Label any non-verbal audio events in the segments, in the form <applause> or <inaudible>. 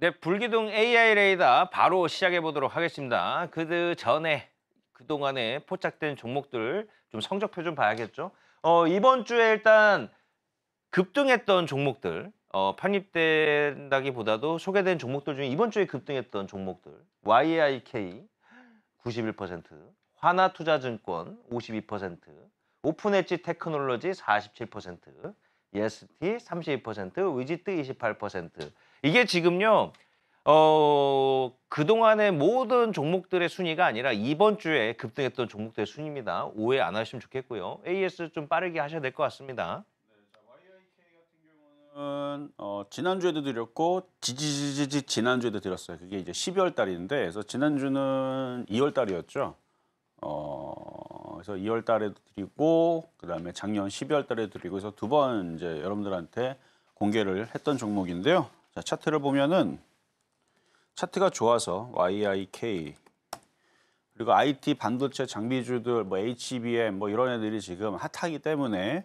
네, 불기둥 AI 레이더 바로 시작해 보도록 하겠습니다. 그 전에 그동안에 포착된 종목들 좀 성적표 좀 봐야겠죠. 어, 이번 주에 일단 급등했던 종목들 어, 편입된다기보다도 소개된 종목들 중에 이번 주에 급등했던 종목들 YIK 91%, 화나투자증권 52%, 오픈엣지 테크놀로지 47%, EST 32%, 위지트 28%, 이게 지금요. 어, 그동안의 모든 종목들의 순위가 아니라 이번 주에 급등했던 종목들의 순위입니다. 오해 안 하시면 좋겠고요. AS 좀 빠르게 하셔야 될 것 같습니다. 네, 어, 지난주에도 드렸고 지지지지 지난주에도 드렸어요. 그게 이제 12월 달인데 그래서 지난주는 2월 달이었죠. 어, 그래서 2월 달에 드리고 그다음에 작년 12월 달에 드리고 해서 두 번 이제 여러분들한테 공개를 했던 종목인데요. 자, 차트를 보면은 차트가 좋아서 YIK 그리고 IT 반도체 장비주들 뭐 HBM e 뭐 이런 애들이 지금 핫하기 때문에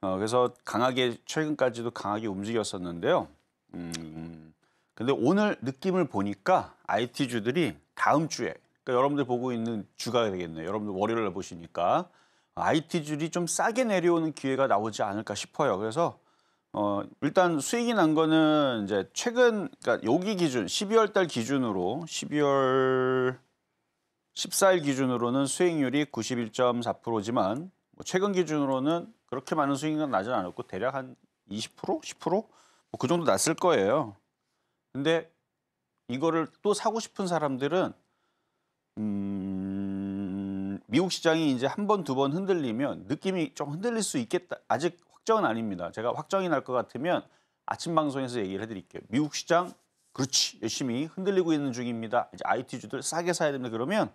어, 그래서 강하게 최근까지도 강하게 움직였었는데요. 음, 근데 오늘 느낌을 보니까 IT 주들이 다음 주에 그러니까 여러분들 보고 있는 주가 되겠네요. 여러분들 월요일날 보시니까 아, IT 주들이 좀 싸게 내려오는 기회가 나오지 않을까 싶어요. 그래서 어, 일단 수익이 난 거는 이제 최근 그러니까 여기 기준 12월 달 기준으로 12월 14일 기준으로는 수익률이 91.4%지만 뭐 최근 기준으로는 그렇게 많은 수익은 나진 않았고 대략 한 20%, 10%그 뭐 정도 났을 거예요. 근데 이거를 또 사고 싶은 사람들은 음, 미국 시장이 이제 한 번, 두 번 흔들리면 느낌이 좀 흔들릴 수 있겠다. 아직 확정은 아닙니다. 제가 확정이 날 것 같으면 아침 방송에서 얘기를 해드릴게요. 미국 시장 그렇지 열심히 흔들리고 있는 중입니다. 이제 IT주들 싸게 사야 됩니다. 그러면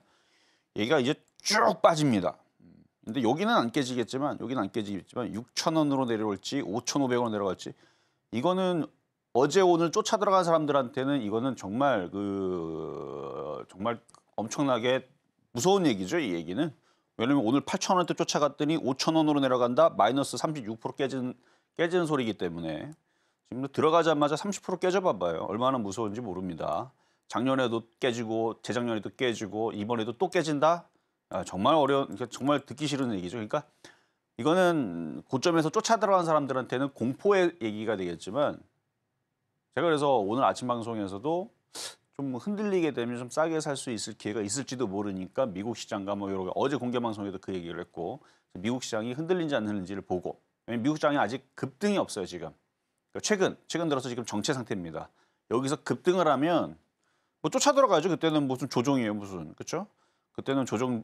얘가 기 이제 쭉 빠집니다. 근데 여기는 안 깨지겠지만 여기는 안 깨지겠지만 6천 원으로 내려올지 5,500원으로 내려갈지 이거는 어제 오늘 쫓아 들어간 사람들한테는 이거는 정말 그 정말 엄청나게 무서운 얘기죠. 이 얘기는. 왜냐면 오늘 8천 원대 쫓아갔더니 5천 원으로 내려간다. 마이너스 36%깨진깨지 소리이기 때문에 지금 들어가자마자 30% 깨져봐봐요. 얼마나 무서운지 모릅니다. 작년에도 깨지고 재작년에도 깨지고 이번에도 또 깨진다. 아, 정말 어려운 그러니까 정말 듣기 싫은 얘기죠. 그러니까 이거는 고점에서 쫓아 들어간 사람들한테는 공포의 얘기가 되겠지만 제가 그래서 오늘 아침 방송에서도 좀 뭐 흔들리게 되면 좀 싸게 살 수 있을 기회가 있을지도 모르니까 미국 시장과 뭐 여러 어제 공개 방송에도 그 얘기를 했고 미국 시장이 흔들린지 안 흔들린지를 보고 미국 시장이 아직 급등이 없어요 지금 그러니까 최근 최근 들어서 지금 정체 상태입니다 여기서 급등을 하면 뭐 쫓아 들어가죠 그때는 무슨 조정이에요 무슨 그렇죠 그때는 조정뭐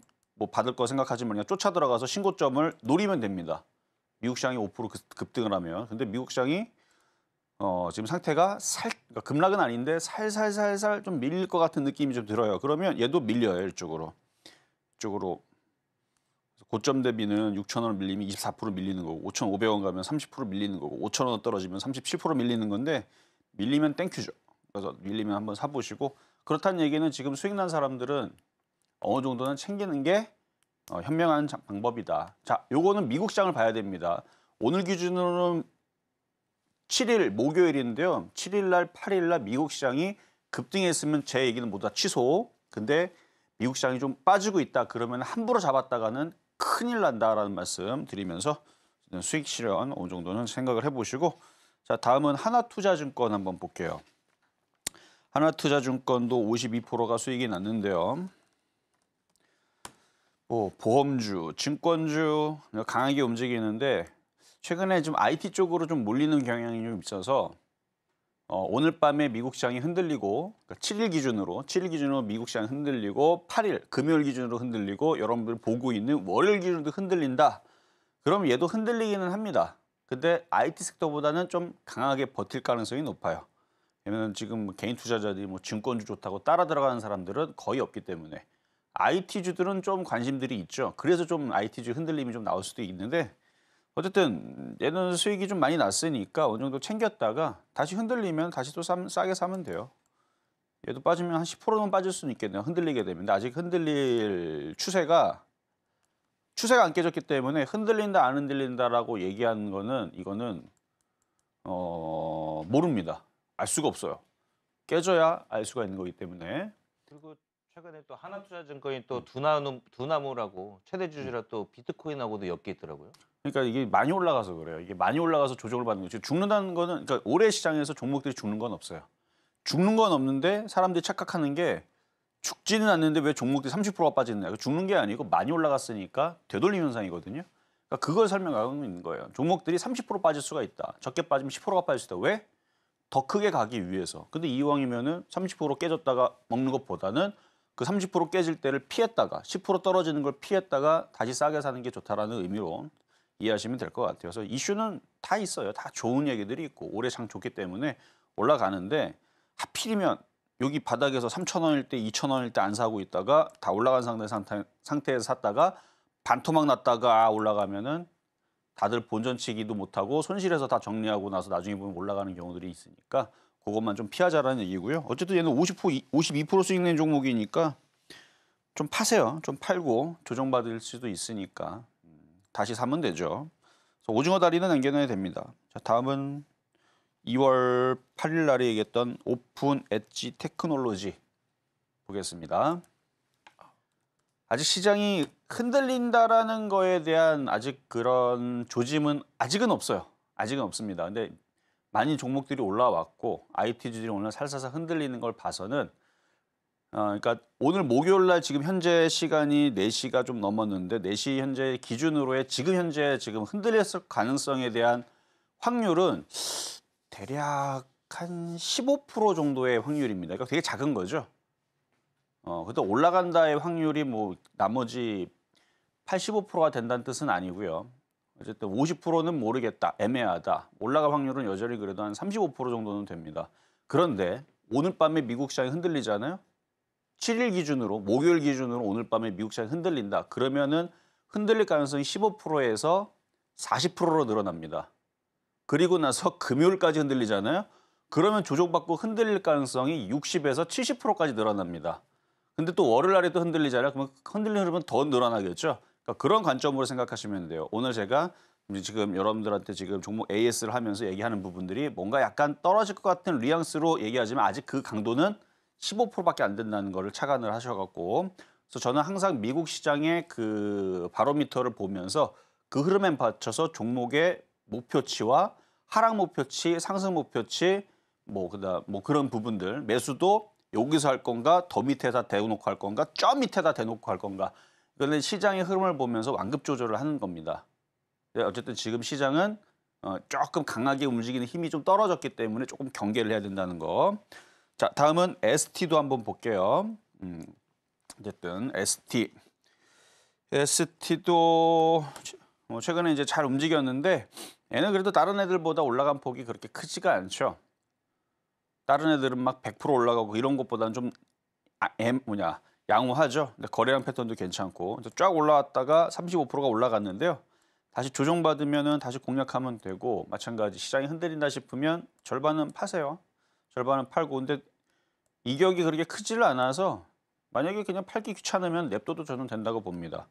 받을 거 생각하지만 그냥 쫓아 들어가서 신고점을 노리면 됩니다 미국 시장이 5% 급등을 하면 근데 미국 시장이 어, 지금 상태가 살 그러니까 급락은 아닌데 살살살살 좀 밀릴 것 같은 느낌이 좀 들어요. 그러면 얘도 밀려요 이쪽으로 이쪽으로 고점 대비는 6,000원 밀리면 24% 밀리는 거고 5,500원 가면 30% 밀리는 거고 5,000원 떨어지면 37% 밀리는 건데 밀리면 땡큐죠. 그래서 밀리면 한번 사보시고 그렇다는 얘기는 지금 수익 난 사람들은 어느 정도는 챙기는 게 어, 현명한 방법이다. 자, 요거는 미국 시장을 봐야 됩니다. 오늘 기준으로는 7일 목요일인데요. 7일 날, 8일 날 미국 시장이 급등했으면 제 얘기는 모두 다 취소. 근데 미국 시장이 좀 빠지고 있다 그러면 함부로 잡았다가는 큰일 난다라는 말씀 드리면서 수익 실현 어느 정도는 생각을 해보시고 자 다음은 하나투자증권 한번 볼게요. 하나투자증권도 52%가 수익이 났는데요. 뭐 보험주, 증권주 강하게 움직이는데 최근에 좀 IT 쪽으로 좀 몰리는 경향이 좀 있어서 어, 오늘 밤에 미국 시장이 흔들리고 그러니까 7일 기준으로 7일 기준으로 미국 시장이 흔들리고 8일 금요일 기준으로 흔들리고 여러분들 보고 있는 월요일 기준도 흔들린다. 그럼 얘도 흔들리기는 합니다. 근데 IT 섹터보다는 좀 강하게 버틸 가능성이 높아요. 왜냐면 지금 뭐 개인 투자자들이 뭐 증권주 좋다고 따라 들어가는 사람들은 거의 없기 때문에 IT주들은 좀 관심들이 있죠. 그래서 좀 IT주 흔들림이 좀 나올 수도 있는데 어쨌든 얘는 수익이 좀 많이 났으니까 어느 정도 챙겼다가 다시 흔들리면 다시 또 싸게 사면 돼요. 얘도 빠지면 한 10%는 빠질 수는 있겠네요. 흔들리게 되면. 근데 아직 흔들릴 추세가 추세가 안 깨졌기 때문에 흔들린다 안 흔들린다라고 얘기하는 거는 이거는 어, 모릅니다. 알 수가 없어요. 깨져야 알 수가 있는 거기 때문에. 그리고 최근에 또 하나투자증권이 또 두나무, 두나무라고 최대 주주라 또 비트코인하고도 엮여 있더라고요. 그러니까 이게 많이 올라가서 그래요. 이게 많이 올라가서 조정을 받는 거죠. 죽는다는 거는 그러니까 올해 시장에서 종목들이 죽는 건 없어요. 죽는 건 없는데 사람들이 착각하는 게 죽지는 않는데 왜 종목들이 30%가 빠지느냐. 죽는 게 아니고 많이 올라갔으니까 되돌림 현상이거든요. 그러니까 그걸 설명하고 있는 거예요. 종목들이 30% 빠질 수가 있다. 적게 빠지면 10%가 빠질 수 있다. 왜? 더 크게 가기 위해서. 근데 이왕이면은 30% 깨졌다가 먹는 것보다는 그 30% 깨질 때를 피했다가 10% 떨어지는 걸 피했다가 다시 싸게 사는 게 좋다라는 의미로 이해하시면 될 것 같아요. 이슈는 다 있어요. 다 좋은 얘기들이 있고 올해 장 좋기 때문에 올라가는데 하필이면 여기 바닥에서 3천 원일 때, 2천 원일 때 안 사고 있다가 다 올라간 상태 상태에서 샀다가 반토막 났다가 아, 올라가면은 다들 본전치기도 못하고 손실해서 다 정리하고 나서 나중에 보면 올라가는 경우들이 있으니까 그것만 좀 피하자라는 얘기고요. 어쨌든 얘는 50% 52% 수익 낸 종목이니까 좀 파세요. 좀 팔고 조정받을 수도 있으니까 다시 사면 되죠. 오징어 다리는 남겨놔야 됩니다. 자, 다음은 2월 8일 날에 얘기했던 오픈 엣지 테크놀로지 보겠습니다. 아직 시장이 흔들린다라는 거에 대한 아직 그런 조짐은 아직은 없어요. 아직은 없습니다. 근데 많이 종목들이 올라왔고 IT주들이 오늘 살살살 흔들리는 걸 봐서는 어, 그러니까 오늘 목요일 날 지금 현재 시간이 4시가 좀 넘었는데 4시 현재 기준으로의 지금 현재 지금 흔들렸을 가능성에 대한 확률은 대략 한 15% 정도의 확률입니다. 그러니까 되게 작은 거죠. 어, 그래도 올라간다의 확률이 뭐 나머지 85%가 된다는 뜻은 아니고요. 어쨌든 50%는 모르겠다. 애매하다. 올라갈 확률은 여전히 그래도 한 35% 정도는 됩니다. 그런데 오늘 밤에 미국 시장이 흔들리잖아요. 7일 기준으로 목요일 기준으로 오늘 밤에 미국 시장이 흔들린다. 그러면은 흔들릴 가능성이 15%에서 40%로 늘어납니다. 그리고 나서 <laughs> 금요일까지 흔들리잖아요. 그러면 조정받고 흔들릴 가능성이 60에서 70%까지 늘어납니다. 근데 또 월요일 날에 또 흔들리잖아요. 그러면 흔들리는 흐름은 더 늘어나겠죠. 그러니까 그런 관점으로 생각하시면 돼요. 오늘 제가 지금 여러분들한테 지금 종목 AS를 하면서 얘기하는 부분들이 뭔가 약간 떨어질 것 같은 뉘앙스로 얘기하지만 아직 그 강도는 15%밖에 안 된다는 거를 착안을 하셔갖고 그래서 저는 항상 미국 시장의 그 바로미터를 보면서 그 흐름에 맞춰서 종목의 목표치와 하락 목표치, 상승 목표치, 뭐 그다음 뭐 그런 부분들 매수도 여기서 할 건가 더 밑에다 대놓고 할 건가 저 밑에다 대놓고 할 건가 이거는 시장의 흐름을 보면서 완급 조절을 하는 겁니다. 네, 어쨌든 지금 시장은 어, 조금 강하게 움직이는 힘이 좀 떨어졌기 때문에 조금 경계를 해야 된다는 거. 자, 다음은 ST도 한번 볼게요. 음, 어쨌든 ST. ST도 뭐 최근에 이제 잘 움직였는데 얘는 그래도 다른 애들보다 올라간 폭이 그렇게 크지가 않죠. 다른 애들은 막 100% 올라가고 이런 것보다는 좀 아, M 뭐냐 양호하죠. 근데 거래량 패턴도 괜찮고 쫙 올라왔다가 35%가 올라갔는데요. 다시 조정받으면은 다시 공략하면 되고 마찬가지 시장이 흔들린다 싶으면 절반은 파세요. 절반은 팔고 근데 이격이 그렇게 크질 않아서 만약에 그냥 팔기 귀찮으면 냅둬도 저는 된다고 봅니다.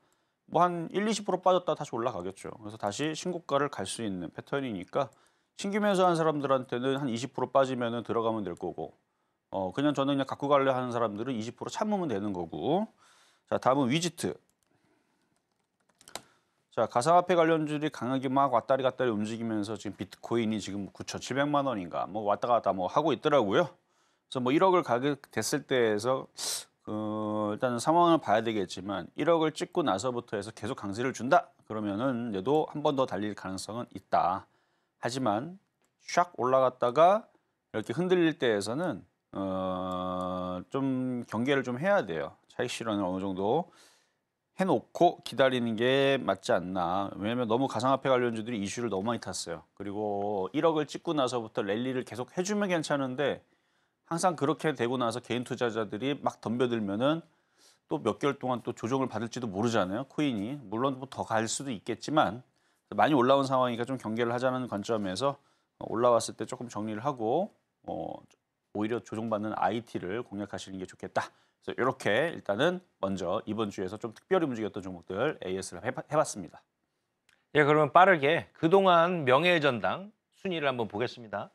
뭐 한 1, 20% 빠졌다 다시 올라가겠죠. 그래서 다시 신고가를 갈 수 있는 패턴이니까 신규매수한 사람들한테는 한 20% 빠지면 들어가면 될 거고 어 그냥 저는 그냥 갖고 갈래 하는 사람들은 20% 참으면 되는 거고 자 다음은 위지트 자, 가상화폐 관련주들이 강하게 막 왔다리 갔다리 움직이면서 지금 비트코인이 지금 9,700만 원인가 뭐 왔다 갔다 뭐 하고 있더라고요. 그래서 뭐 1억을 가게 됐을 때에서 그 일단은 상황을 봐야 되겠지만 1억을 찍고 나서부터 해서 계속 강세를 준다. 그러면은 얘도 한 번 더 달릴 가능성은 있다. 하지만 샥 올라갔다가 이렇게 흔들릴 때에서는 어, 좀 경계를 좀 해야 돼요. 차익 실현을 어느 정도 해놓고 기다리는 게 맞지 않나. 왜냐하면 너무 가상화폐 관련주들이 이슈를 너무 많이 탔어요. 그리고 1억을 찍고 나서부터 랠리를 계속 해주면 괜찮은데 항상 그렇게 되고 나서 개인 투자자들이 막 덤벼들면은 또 몇 개월 동안 또 조정을 받을지도 모르잖아요. 코인이 물론 뭐 더갈 수도 있겠지만 많이 올라온 상황이니까 좀 경계를 하자는 관점에서 올라왔을 때 조금 정리를 하고 어, 오히려 조정받는 IT를 공략하시는 게 좋겠다. 그래서 이렇게 일단은 먼저 이번 주에서 좀 특별히 움직였던 종목들 AS를 해봤습니다. 예, 그러면 빠르게 그동안 명예의 전당 순위를 한번 보겠습니다.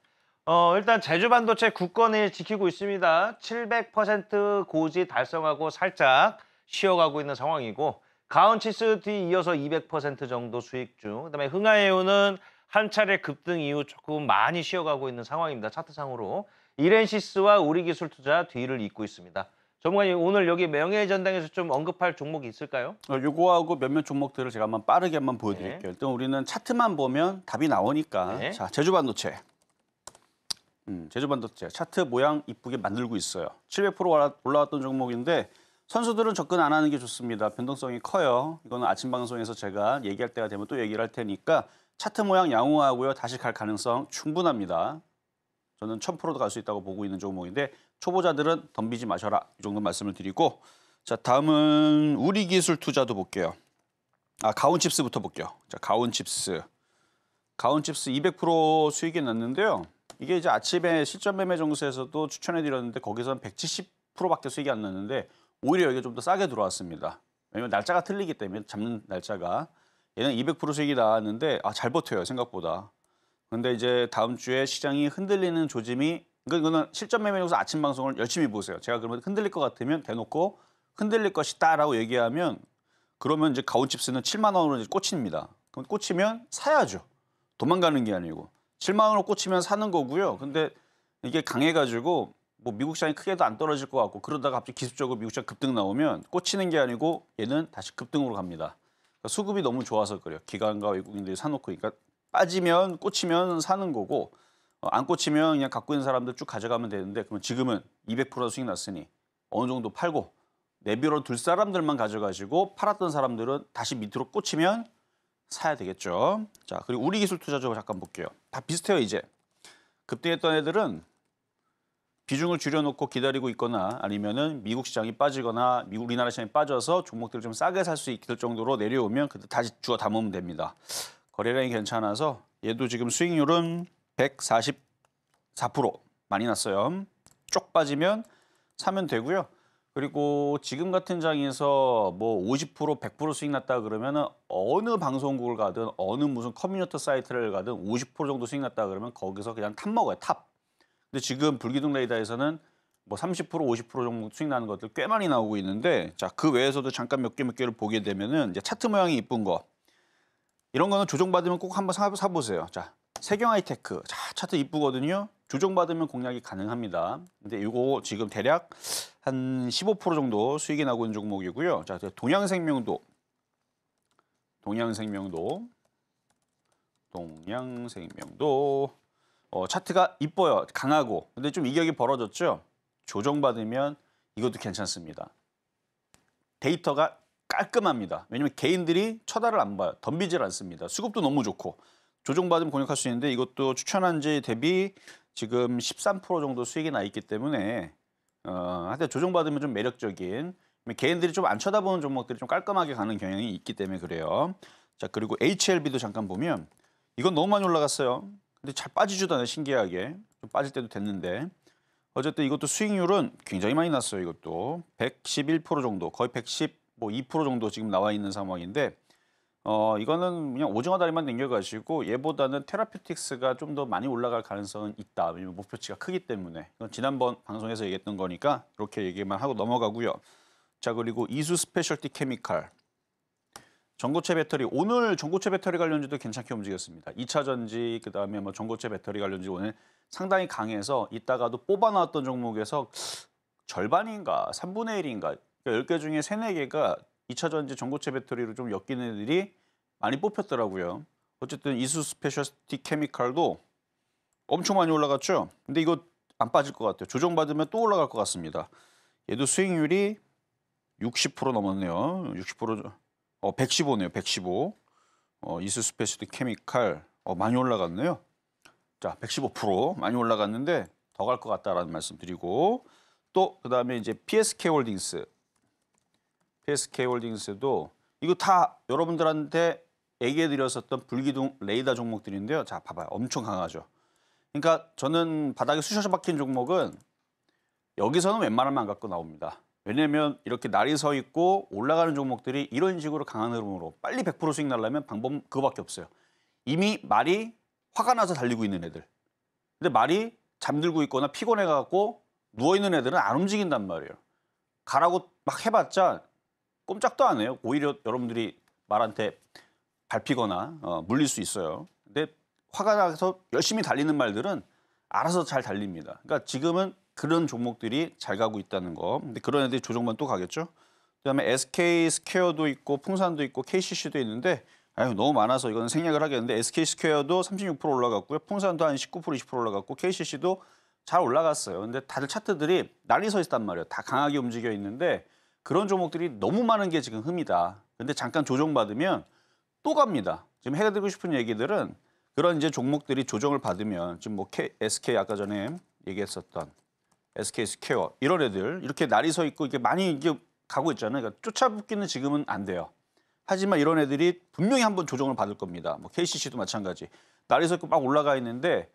어, 일단 제주 반도체 국권을 지키고 있습니다. 700% 고지 달성하고 살짝 쉬어가고 있는 상황이고 가온치스 뒤 이어서 200% 정도 수익 중 그다음에 흥하에오는 한 차례 급등 이후 조금 많이 쉬어가고 있는 상황입니다. 차트상으로 이렌시스와 우리기술투자 뒤를 잇고 있습니다. 전문가님 오늘 여기 명예전당에서 좀 언급할 종목이 있을까요? 어, 요거하고 몇몇 종목들을 제가 한번 빠르게 한번 보여드릴게요. 네. 일단 우리는 차트만 보면 답이 나오니까 네. 자 제주 반도체. 음, 제주 반도체 차트 모양 이쁘게 만들고 있어요. 700% 올라왔던 종목인데 선수들은 접근 안 하는 게 좋습니다. 변동성이 커요. 이거는 아침 방송에서 제가 얘기할 때가 되면 또 얘기를 할 테니까 차트 모양 양호하고요. 다시 갈 가능성 충분합니다. 저는 1000%도 갈 수 있다고 보고 있는 종목인데 초보자들은 덤비지 마셔라 이 정도 말씀을 드리고 자 다음은 우리 기술 투자도 볼게요. 아 가온칩스부터 볼게요. 자 가온칩스 가온칩스 200% 수익이 났는데요. 이게 이제 아침에 실전 매매 정수에서도 추천해드렸는데 거기서는 170%밖에 수익이 안 났는데 오히려 여기 좀더 싸게 들어왔습니다. 왜냐면 날짜가 틀리기 때문에 잡는 날짜가 얘는 200% 수익이 나왔는데 아, 잘 버텨요 생각보다. 근데 이제 다음 주에 시장이 흔들리는 조짐이 그러니까 이거는 실전 매매용서 아침 방송을 열심히 보세요. 제가 그러면 흔들릴 것 같으면 대놓고 흔들릴 것이다라고 얘기하면 그러면 이제 가온칩스는 7만 원으로 꽂힙니다. 그럼 꽂히면 사야죠. 도망가는 게 아니고 7만 원으로 꽂히면 사는 거고요. 근데 이게 강해가지고 뭐 미국 시장이 크게도 안 떨어질 것 같고 그러다가 갑자기 기술적으로 미국 시장 급등 나오면 꽂히는 게 아니고 얘는 다시 급등으로 갑니다. 그러니까 수급이 너무 좋아서 그래요. 기관과 외국인들이 사놓고 그러니까 빠지면 꽂히면 사는 거고 어, 안 꽂히면 그냥 갖고 있는 사람들 쭉 가져가면 되는데 그럼 지금은 200% 수익 났으니 어느 정도 팔고 내비로 둘 사람들만 가져가시고 팔았던 사람들은 다시 밑으로 꽂히면 사야 되겠죠. 자 그리고 우리 기술 투자적으로 잠깐 볼게요. 다 비슷해요 이제. 급등했던 애들은 비중을 줄여놓고 기다리고 있거나 아니면은 미국 시장이 빠지거나 미국 우리나라 시장이 빠져서 종목들을 좀 싸게 살 수 있을 정도로 내려오면 그때 다시 주워 담으면 됩니다. 거래량이 괜찮아서 얘도 지금 수익률은 144% 많이 났어요. 쪽 빠지면 사면 되고요. 그리고 지금 같은 장에서 뭐 50% 100% 수익 났다 그러면은 어느 방송국을 가든 어느 무슨 커뮤니티 사이트를 가든 50% 정도 수익 났다 그러면 거기서 그냥 탑 먹어요 탑. 근데 지금 불기둥 레이더에서는 뭐30% 50% 정도 수익 나는 것들 꽤 많이 나오고 있는데 자 그 외에서도 잠깐 몇 개 몇 개를 보게 되면은 이제 차트 모양이 이쁜 거 이런 거는 조정받으면 꼭 한번 사보세요. 자 세경아이테크 차트 이쁘거든요. 조정받으면 공략이 가능합니다. 근데 이거 지금 대략 한 15% 정도 수익이 나고 있는 종목이고요. 자, 그 동양생명도 동양생명도 동양생명도 어, 차트가 이뻐요. 강하고. 근데 좀 이격이 벌어졌죠. 조정받으면 이것도 괜찮습니다. 데이터가 깔끔합니다. 왜냐면 개인들이 쳐다를 안 봐요. 덤비질 않습니다. 수급도 너무 좋고. 조정받으면 공략할 수 있는데 이것도 추천한 지 대비 지금 13% 정도 수익이 나 있기 때문에 어, 하여튼 조정받으면 좀 매력적인 개인들이 좀 안 쳐다보는 종목들이 좀 깔끔하게 가는 경향이 있기 때문에 그래요. 자 그리고 HLB도 잠깐 보면 이건 너무 많이 올라갔어요. 근데 잘 빠지지도 않아요. 신기하게 좀 빠질 때도 됐는데 어쨌든 이것도 수익률은 굉장히 많이 났어요. 이것도 111% 정도 거의 110 2% 뭐 정도 지금 나와 있는 상황인데 어, 이거는 그냥 오징어 다리만 남겨가지고 얘보다는 테라피틱스가 좀 더 많이 올라갈 가능성은 있다. 왜냐면 목표치가 크기 때문에. 이건 지난번 방송에서 얘기했던 거니까 이렇게 얘기만 하고 넘어가고요. 자, 그리고 이수 스페셜티 케미칼. 전고체 배터리 오늘 전고체 배터리 관련주도 괜찮게 움직였습니다. 2차 전지 그다음에 뭐 전고체 배터리 관련주 오늘 상당히 강해서 이따가도 뽑아 나던 종목에서 절반인가 3분의 1인가 그러니까 10개 중에 3, 4개가 2차 전지 전고체 배터리로 좀 엮이는 애들이 많이 뽑혔더라고요. 어쨌든 이수 스페셜티 케미칼도 엄청 많이 올라갔죠. 근데 이거 안 빠질 것 같아요. 조정받으면 또 올라갈 것 같습니다. 얘도 수익률이 60% 넘었네요. 60% 어, 115네요. 115. 어, 이수 스페셜티 케미칼 어, 많이 올라갔네요. 자, 115% 많이 올라갔는데 더 갈 것 같다라는 말씀 드리고 또 그다음에 이제 PSK 홀딩스 PSK홀딩스도 이거 다 여러분들한테 얘기해 드렸었던 불기둥 레이더 종목들인데요. 자, 봐봐요. 엄청 강하죠. 그러니까 저는 바닥에 수셔 박힌 종목은 여기서는 웬만하면 안 갖고 나옵니다. 왜냐면 이렇게 날이 서 있고 올라가는 종목들이 이런 식으로 강한 흐름으로 빨리 100% 수익 날려면 방법 그거밖에 없어요. 이미 말이 화가 나서 달리고 있는 애들. 근데 말이 잠들고 있거나 피곤해갖고 누워있는 애들은 안 움직인단 말이에요. 가라고 막 해봤자 꼼짝도 안 해요. 오히려 여러분들이 말한테 밟히거나 어, 물릴 수 있어요. 근데 화가 나서 열심히 달리는 말들은 알아서 잘 달립니다. 그러니까 지금은 그런 종목들이 잘 가고 있다는 거. 근데 그런 애들이 조정만 또 가겠죠. 그다음에 SK 스퀘어도 있고 풍산도 있고 KCC도 있는데 아유 너무 많아서 이건 생략을 하겠는데 SK 스퀘어도 36% 올라갔고요. 풍산도 한 19% 20% 올라갔고 KCC도 잘 올라갔어요. 근데 다들 차트들이 난리 서 있단 말이에요. 다 강하게 움직여 있는데 그런 종목들이 너무 많은 게 지금 흠이다. 근데 잠깐 조정받으면 또 갑니다. 지금 해드리고 싶은 얘기들은 그런 이제 종목들이 조정을 받으면 지금 뭐 K, SK 아까 전에 얘기했었던 SK 스퀘어 이런 애들 이렇게 날이 서 있고 이게 많이 이게 가고 있잖아요. 그러니까 쫓아붙기는 지금은 안 돼요. 하지만 이런 애들이 분명히 한번 조정을 받을 겁니다. 뭐 KCC도 마찬가지. 날이 서 있고 막 올라가 있는데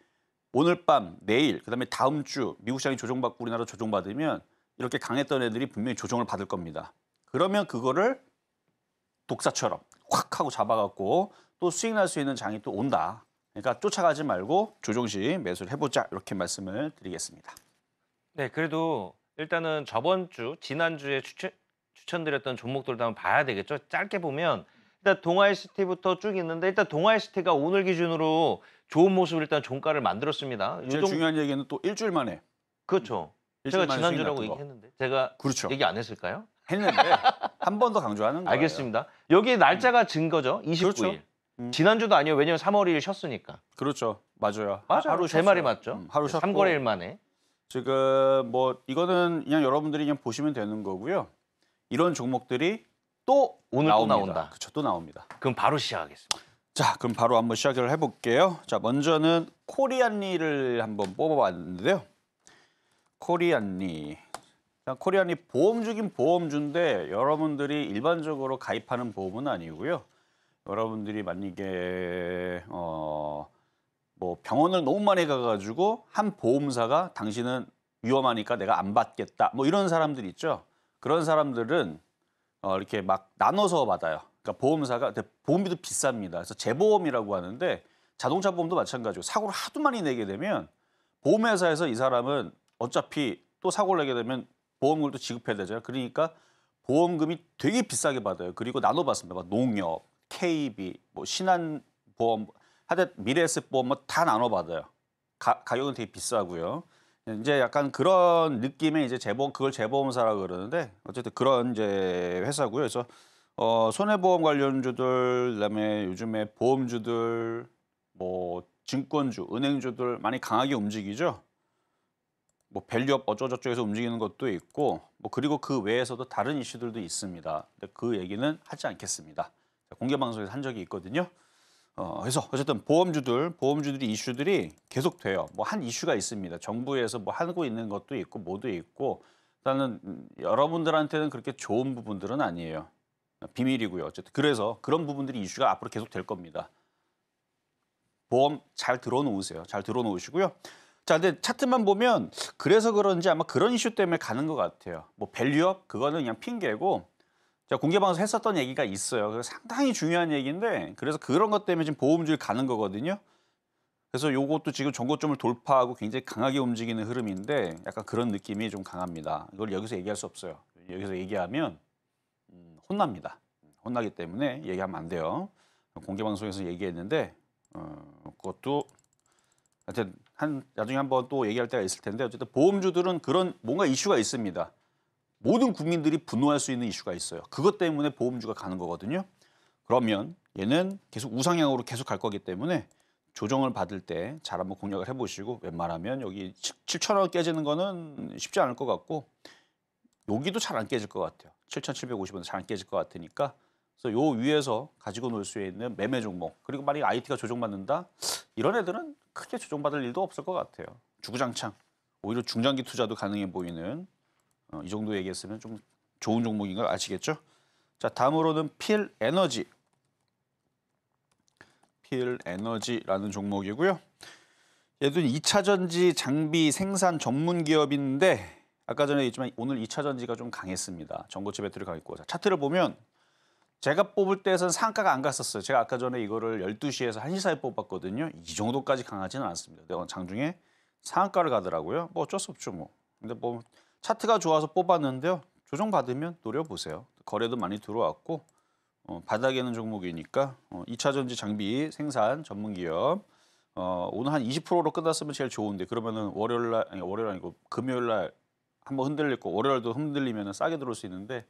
오늘 밤, 내일, 그다음에 다음 주 미국 시장이 조정받고 우리나라 조정받으면 이렇게 강했던 애들이 분명히 조정을 받을 겁니다. 그러면 그거를 독사처럼 확 하고 잡아갖고 또 수익 날수 있는 장이 또 온다. 그러니까 쫓아가지 말고 조정 시 매수를 해보자 이렇게 말씀을 드리겠습니다. 네, 그래도 일단은 저번 주 지난주에 추천, 추천드렸던 종목들도 한번 봐야 되겠죠. 짧게 보면 일단 동아이시티부터 쭉 있는데 일단 동아이시티가 오늘 기준으로 좋은 모습을 일단 종가를 만들었습니다. 제일 종... 중요한 얘기는 또 일주일 만에 그렇죠. 제가 지난주라고 얘기했는데 제가 그렇죠. 얘기 안 했을까요? 했는데 한 번 더 강조하는 거예요. 알겠습니다. 여기 날짜가 증거죠. 음. 29일. 그렇죠. 음. 지난주도 아니요 왜냐면 3월 1일 쉬었으니까. 그렇죠. 맞아요. 맞아 하루 제 말이 맞죠. 음, 하루 쉬었고. 3거래일 만에. 지금 뭐 이거는 그냥 여러분들이 그냥 보시면 되는 거고요. 이런 종목들이 또 오늘 나옵니다. 또 나온다. 그렇죠. 또 나옵니다. 그럼 바로 시작하겠습니다. 자, 그럼 바로 한번 시작을 해볼게요. 자, 먼저는 코리안리를 한번 뽑아봤는데요. 코리안니. 코리안니보험주인 보험주인데 여러분들이 일반적으로 가입하는 보험은 아니고요. 여러분들이 만약에 어, 뭐 병원을 너무 많이 가가지고 한 보험사가 당신은 위험하니까 내가 안 받겠다 뭐 이런 사람들 있죠. 그런 사람들은 어, 이렇게 막 나눠서 받아요. 그러니까 보험사가 보험비도 비쌉니다. 그래서 재보험이라고 하는데 자동차 보험도 마찬가지고 사고를 하도 많이 내게 되면 보험회사에서 이 사람은 어차피 또 사고를 내게 되면 보험금을 또 지급해야 되잖아요. 그러니까 보험금이 되게 비싸게 받아요. 그리고 나눠봤습니다. 농협, KB, 뭐 신한보험, 하여튼 미래에셋보험 뭐 다 나눠받아요. 가, 가격은 되게 비싸고요. 이제 약간 그런 느낌의 이제 재보험 그걸 재보험사라고 그러는데 어쨌든 그런 이제 회사고요. 그래서 어 손해보험 관련주들 그다음에 요즘에 보험주들 뭐 증권주, 은행주들 많이 강하게 움직이죠. 뭐 밸류업 어쩌저쩌에서 움직이는 것도 있고 뭐 그리고 그 외에서도 다른 이슈들도 있습니다. 근데 그 얘기는 하지 않겠습니다. 공개 방송에서 한 적이 있거든요. 어, 그래서 어쨌든 보험주들, 보험주들이 이슈들이 계속 돼요. 뭐 한 이슈가 있습니다. 정부에서 뭐 하고 있는 것도 있고 모두 있고 일단은 여러분들한테는 그렇게 좋은 부분들은 아니에요. 비밀이고요. 어쨌든 그래서 그런 부분들이 이슈가 앞으로 계속 될 겁니다. 보험 잘 들어놓으세요. 잘 들어놓으시고요. 자, 근데 차트만 보면 그래서 그런지 아마 그런 이슈 때문에 가는 것 같아요. 뭐 밸류업 그거는 그냥 핑계고 제가 공개 방송 했었던 얘기가 있어요. 그래서 상당히 중요한 얘기인데 그래서 그런 것 때문에 지금 보험주를 가는 거거든요. 그래서 요것도 지금 전고점을 돌파하고 굉장히 강하게 움직이는 흐름인데 약간 그런 느낌이 좀 강합니다. 이걸 여기서 얘기할 수 없어요. 여기서 얘기하면 음, 혼납니다. 혼나기 때문에 얘기하면 안 돼요. 공개 방송에서 얘기했는데 어, 그것도 하여튼 한 나중에 한 번 또 얘기할 때가 있을 텐데 어쨌든 보험주들은 그런 뭔가 이슈가 있습니다. 모든 국민들이 분노할 수 있는 이슈가 있어요. 그것 때문에 보험주가 가는 거거든요. 그러면 얘는 계속 우상향으로 계속 갈 거기 때문에 조정을 받을 때 잘 한번 공략을 해보시고 웬만하면 여기 7천 원 깨지는 거는 쉽지 않을 것 같고 여기도 잘 안 깨질 것 같아요. 7,750원 잘 안 깨질 것 같으니까 그래서 요 위에서 가지고 놀 수 있는 매매 종목 그리고 만약에 IT가 조정받는다 이런 애들은 크게 조정받을 일도 없을 것 같아요. 주구장창 오히려 중장기 투자도 가능해 보이는 어, 이 정도 얘기했으면 좀 좋은 종목인 걸 아시겠죠? 자 다음으로는 필 에너지 필 에너지라는 종목이고요. 얘도 2차전지 장비 생산 전문 기업인데 아까 전에 했지만 오늘 2차전지가 좀 강했습니다. 전고체 배터리 가했고 자, 차트를 보면 제가 뽑을 때에서는 상가가 안 갔었어요. 제가 아까 전에 이거를 12시에서 1시 사이 에 뽑았거든요. 이 정도까지 강하지는 않습니다. 내가 장중에 상가를 가더라고요. 뭐 어쩔 수 없죠 뭐. 근데 뭐 차트가 좋아서 뽑았는데요. 조정받으면 노려보세요. 거래도 많이 들어왔고 어, 바닥에 는 종목이니까 어, 2차전지 장비 생산 전문기업 어, 오늘 한 20%로 끝났으면 제일 좋은데 그러면은 월요일날 아니 월요일 아니고 금요일날 한번 흔들릴 거 월요일도 흔들리면 싸게 들어올 수 있는데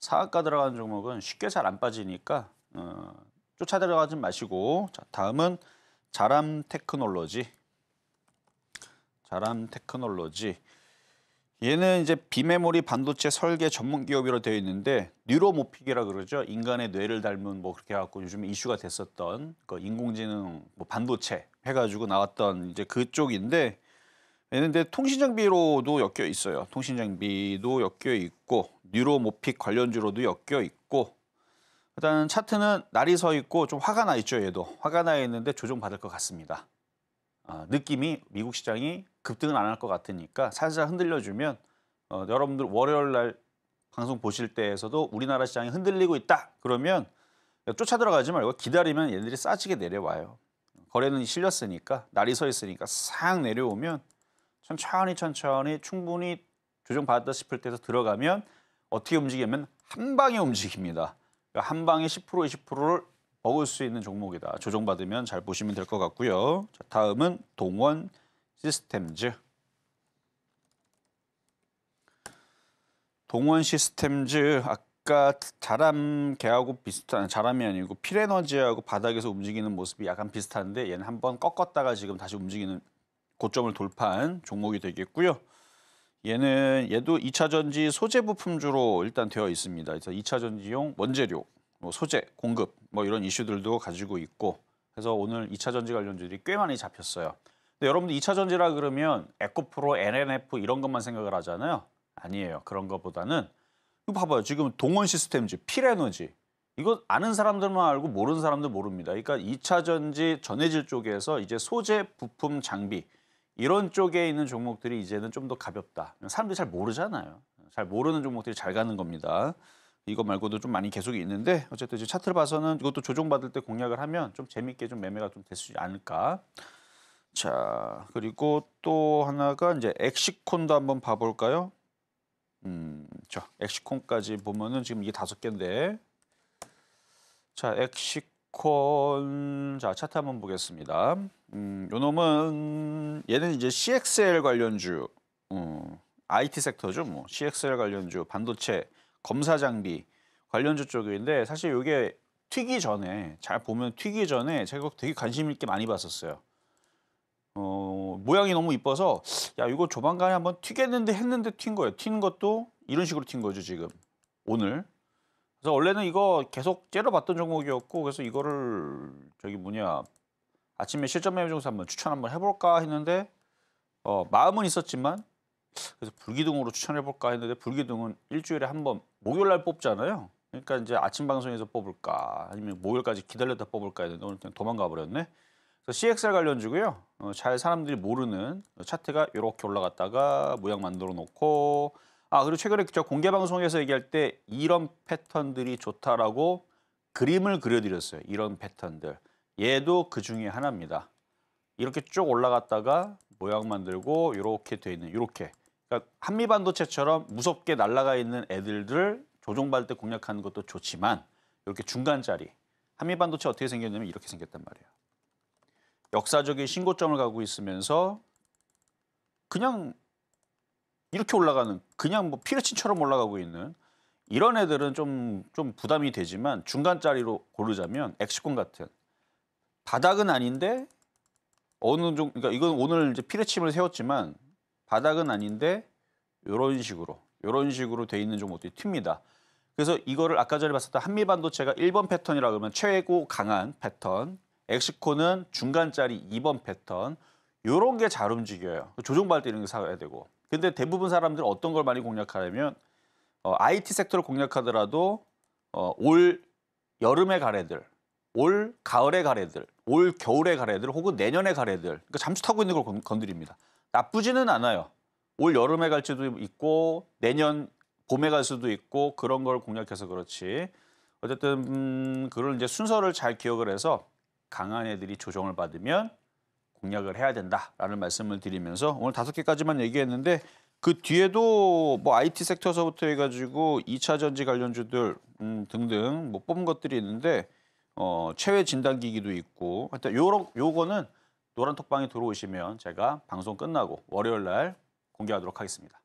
사학과 들어가는 종목은 쉽게 잘 안 빠지니까 어, 쫓아 들어가지 마시고 자, 다음은 자람 테크놀로지 자람 테크놀로지 얘는 이제 비메모리 반도체 설계 전문 기업으로 되어 있는데 뉴로모픽이라 그러죠. 인간의 뇌를 닮은 뭐 그렇게 해갖고 요즘 이슈가 됐었던 그 인공지능 뭐 반도체 해가지고 나왔던 이제 그쪽인데 있는데 통신장비로도 엮여 있어요. 통신장비도 엮여 있고 뉴로모픽 관련주로도 엮여 있고 일단 차트는 날이 서 있고 좀 화가 나 있죠 얘도 화가 나 있는데 조정받을 것 같습니다. 어, 느낌이 미국 시장이 급등은 안 할 것 같으니까 살살 흔들려주면 어, 여러분들 월요일 날 방송 보실 때에서도 우리나라 시장이 흔들리고 있다 그러면 쫓아 들어가지 말고 기다리면 얘들이 싸지게 내려와요. 거래는 실렸으니까 날이 서 있으니까 싹 내려오면 천천히 천천히 충분히 조정받았다 싶을 때서 들어가면 어떻게 움직이면 한 방에 움직입니다. 그러니까 한 방에 10% 20%를 먹을 수 있는 종목이다. 조정받으면 잘 보시면 될 것 같고요. 자, 다음은 동원 시스템즈. 동원 시스템즈 아까 자람개하고 비슷한 자람이 아니고 필에너지하고 바닥에서 움직이는 모습이 약간 비슷한데 얘는 한번 꺾었다가 지금 다시 움직이는 고점을 돌파한 종목이 되겠고요. 얘는 얘도 2차 전지 소재 부품주로 일단 되어 있습니다. 그래서 2차 전지용 원재료, 뭐 소재 공급 뭐 이런 이슈들도 가지고 있고 그래서 오늘 2차 전지 관련주들이 꽤 많이 잡혔어요. 근데 여러분들 2차 전지라 그러면 에코프로, NNF 이런 것만 생각을 하잖아요. 아니에요. 그런 것보다는 이거 봐봐요. 지금 동원 시스템즈, 필에너지 이거 아는 사람들만 알고 모르는 사람들 모릅니다. 그러니까 2차 전지 전해질 쪽에서 이제 소재, 부품, 장비 이런 쪽에 있는 종목들이 이제는 좀 더 가볍다. 사람들이 잘 모르잖아요. 잘 모르는 종목들이 잘 가는 겁니다. 이거 말고도 좀 많이 계속 있는데 어쨌든 이제 차트를 봐서는 이것도 조정받을 때 공략을 하면 좀 재밌게 좀 매매가 좀 되지 않을까. 자 그리고 또 하나가 이제 엑시콘도 한번 봐볼까요? 음, 자 엑시콘까지 보면은 지금 이게 다섯 개인데 자 엑시콘 자 차트 한번 보겠습니다. 음, 요 놈은 얘는 이제 CXL 관련주, 음, 어, IT 섹터죠, 뭐 CXL 관련주, 반도체, 검사 장비 관련주 쪽인데 사실 요게 튀기 전에 잘 보면 튀기 전에 제가 되게 관심 있게 많이 봤었어요. 어, 모양이 너무 이뻐서 야 이거 조만간에 한번 튀겠는데 했는데 튄 거예요. 튄 것도 이런 식으로 튄 거죠 지금 오늘. 그래서 원래는 이거 계속 째려봤던 종목이었고 그래서 이거를 저기 뭐냐 아침에 실전 매매 종사 한번 추천 한번 해볼까 했는데 어, 마음은 있었지만 그래서 불기둥으로 추천해볼까 했는데 불기둥은 일주일에 한번 목요일 날 뽑잖아요. 그러니까 이제 아침 방송에서 뽑을까 아니면 목요일까지 기다렸다 뽑을까 했는데 오늘 그냥 도망가 버렸네. 그래서 c x l 관련주고요. 어, 잘 사람들이 모르는 차트가 이렇게 올라갔다가 모양 만들어 놓고 아 그리고 최근에 저 공개 방송에서 얘기할 때 이런 패턴들이 좋다라고 그림을 그려드렸어요. 이런 패턴들. 얘도 그 중에 하나입니다. 이렇게 쭉 올라갔다가 모양 만들고 이렇게 돼 있는 이렇게 그러니까 한미 반도체처럼 무섭게 날아가 있는 애들들 조종받을 때 공략하는 것도 좋지만 이렇게 중간 자리 한미 반도체 어떻게 생겼냐면 이렇게 생겼단 말이에요. 역사적인 신고점을 가고 있으면서 그냥 이렇게 올라가는 그냥 뭐피르친처럼 올라가고 있는 이런 애들은 좀 좀 부담이 되지만 중간 자리로 고르자면 엑시콘 같은 바닥은 아닌데 어느 정도 그러니까 이건 오늘 이제 피레침을 세웠지만 바닥은 아닌데 이런 식으로 이런 식으로 돼 있는 종목들이 튑니다. 그래서 이거를 아까 전에 봤었던 한미 반도체가 1번 패턴이라 고 그러면 최고 강한 패턴, 엑시코는 중간짜리 2번 패턴 이런 게 잘 움직여요. 조정받을 때 이런 게 사야 되고. 근데 대부분 사람들은 어떤 걸 많이 공략하려면 어, IT 섹터를 공략하더라도 어, 올 여름에 가래들 올 가을의 가래들, 올 겨울의 가래들 혹은 내년의 가래들 그러니까 잠수 타고 있는 걸 건드립니다. 나쁘지는 않아요. 올 여름에 갈 수도 있고 내년 봄에 갈 수도 있고 그런 걸 공략해서 그렇지 어쨌든 음, 그런 이제 순서를 잘 기억을 해서 강한 애들이 조정을 받으면 공략을 해야 된다라는 말씀을 드리면서 오늘 다섯 개까지만 얘기했는데 그 뒤에도 뭐 IT 섹터서부터 해가지고 2차 전지 관련주들 음, 등등 뭐 뽑은 것들이 있는데 어, 체외 진단기기도 있고 하여튼 요런, 요거는 노란 톡방에 들어오시면 제가 방송 끝나고 월요일 날 공개하도록 하겠습니다.